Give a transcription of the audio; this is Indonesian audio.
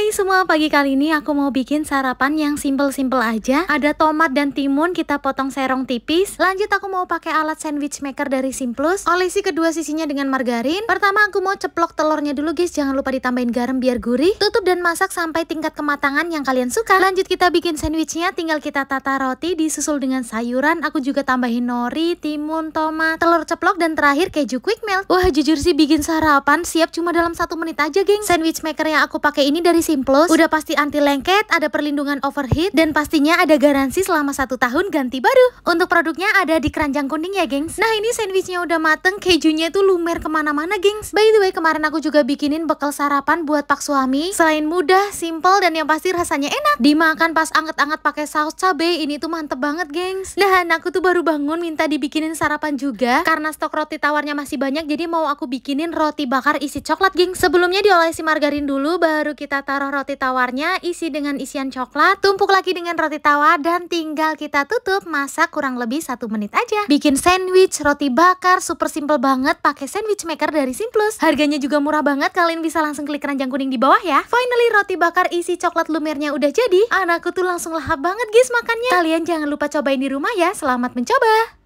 Hai semua, pagi kali ini aku mau bikin sarapan yang simple-simple aja Ada tomat dan timun, kita potong serong tipis Lanjut aku mau pakai alat sandwich maker dari Simplus Olesi kedua sisinya dengan margarin Pertama aku mau ceplok telurnya dulu guys, jangan lupa ditambahin garam biar gurih Tutup dan masak sampai tingkat kematangan yang kalian suka Lanjut kita bikin sandwichnya, tinggal kita tata roti disusul dengan sayuran Aku juga tambahin nori, timun, tomat, telur ceplok, dan terakhir keju quick melt Wah jujur sih bikin sarapan siap cuma dalam satu menit aja geng Sandwich maker yang aku pakai ini dari Plus udah pasti anti lengket, ada perlindungan overheat, dan pastinya ada garansi selama satu tahun ganti baru. Untuk produknya ada di keranjang kuning ya, gengs. Nah, ini sandwichnya udah mateng, kejunya tuh lumer kemana-mana, gengs. By the way, kemarin aku juga bikinin bekal sarapan buat pak suami. Selain mudah, simple, dan yang pasti rasanya enak. Dimakan pas anget-anget pakai saus cabai, ini tuh mantep banget, gengs. Nah, aku tuh baru bangun minta dibikinin sarapan juga, karena stok roti tawarnya masih banyak, jadi mau aku bikinin roti bakar isi coklat, gengs. Sebelumnya diolesi margarin dulu, baru kita taruh roti tawarnya, isi dengan isian coklat, tumpuk lagi dengan roti tawar, dan tinggal kita tutup masak kurang lebih satu menit aja. Bikin sandwich, roti bakar, super simple banget pakai sandwich maker dari Simplus. Harganya juga murah banget, kalian bisa langsung klik keranjang kuning di bawah ya. Finally, roti bakar isi coklat lumernya udah jadi. Anakku tuh langsung lahap banget guys makannya. Kalian jangan lupa cobain di rumah ya, selamat mencoba!